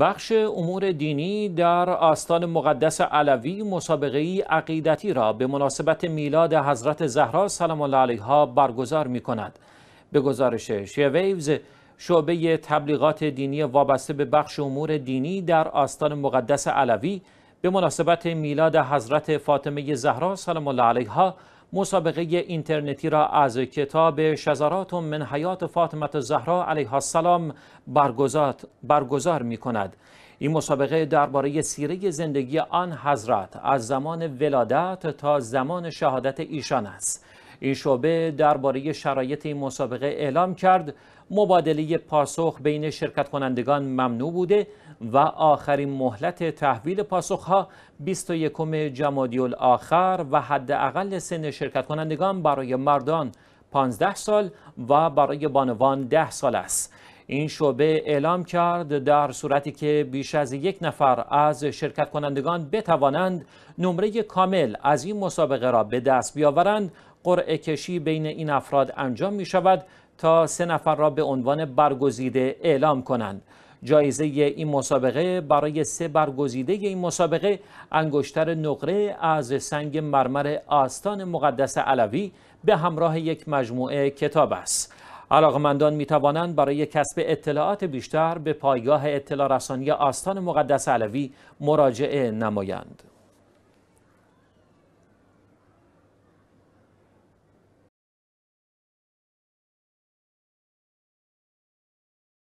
بخش امور دینی در آستان مقدس علوی مسابقه ای عقیدتی را به مناسبت میلاد حضرت زهرا سلام الله علیها برگزار می کند. به گزارش شیویوز شعبه تبلیغات دینی وابسته به بخش امور دینی در آستان مقدس علوی به مناسبت میلاد حضرت فاطمه زهرا سلام الله علیها مسابقه اینترنتی را از کتاب شزرات من حیات فاطمه زهرا علیه السلام برگزار می کند. این مسابقه درباره سیره زندگی آن حضرت از زمان ولادت تا زمان شهادت ایشان است. این شعبه درباره شرایط این مسابقه اعلام کرد مبادله پاسخ بین شرکت کنندگان ممنوع بوده و آخرین مهلت تحویل پاسخ ها 21 جمادی الاخر و حداقل سن شرکت کنندگان برای مردان 15 سال و برای بانوان 10 سال است این شعبه اعلام کرد در صورتی که بیش از یک نفر از شرکت کنندگان بتوانند نمره کامل از این مسابقه را به دست بیاورند قرعه کشی بین این افراد انجام می شود تا سه نفر را به عنوان برگزیده اعلام کنند جایزه این مسابقه برای سه برگزیده این مسابقه انگشتر نقره از سنگ مرمر آستان مقدس علوی به همراه یک مجموعه کتاب است علاقمندان می توانند برای کسب اطلاعات بیشتر به پایگاه اطلاع رسانی آستان مقدس علوی مراجعه نمایند.